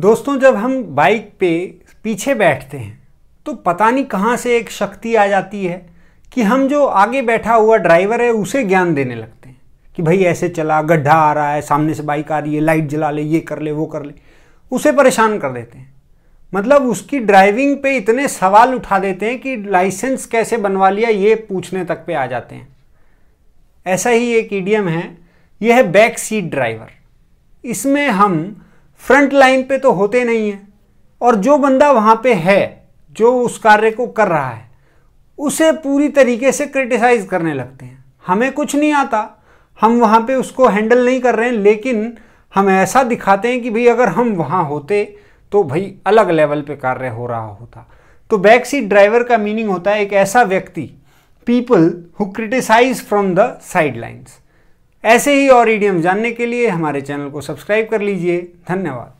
दोस्तों जब हम बाइक पे पीछे बैठते हैं तो पता नहीं कहाँ से एक शक्ति आ जाती है कि हम जो आगे बैठा हुआ ड्राइवर है उसे ज्ञान देने लगते हैं कि भाई ऐसे चला गड्ढा आ रहा है सामने से बाइक आ रही है लाइट जला ले ये कर ले वो कर ले उसे परेशान कर देते हैं मतलब उसकी ड्राइविंग पे इतने सवाल उठा देते हैं कि लाइसेंस कैसे बनवा लिया ये पूछने तक पे आ जाते हैं ऐसा ही एक ईडियम है यह है बैक सीट ड्राइवर इसमें हम फ्रंट लाइन पे तो होते नहीं हैं और जो बंदा वहाँ पे है जो उस कार्य को कर रहा है उसे पूरी तरीके से क्रिटिसाइज करने लगते हैं हमें कुछ नहीं आता हम वहाँ पे उसको हैंडल नहीं कर रहे हैं लेकिन हम ऐसा दिखाते हैं कि भाई अगर हम वहाँ होते तो भाई अलग लेवल पे कार्य हो रहा होता तो बैक सीट ड्राइवर का मीनिंग होता है एक ऐसा व्यक्ति people who criticize from the sidelines ऐसे ही और ईडियम जानने के लिए हमारे चैनल को सब्सक्राइब कर लीजिए धन्यवाद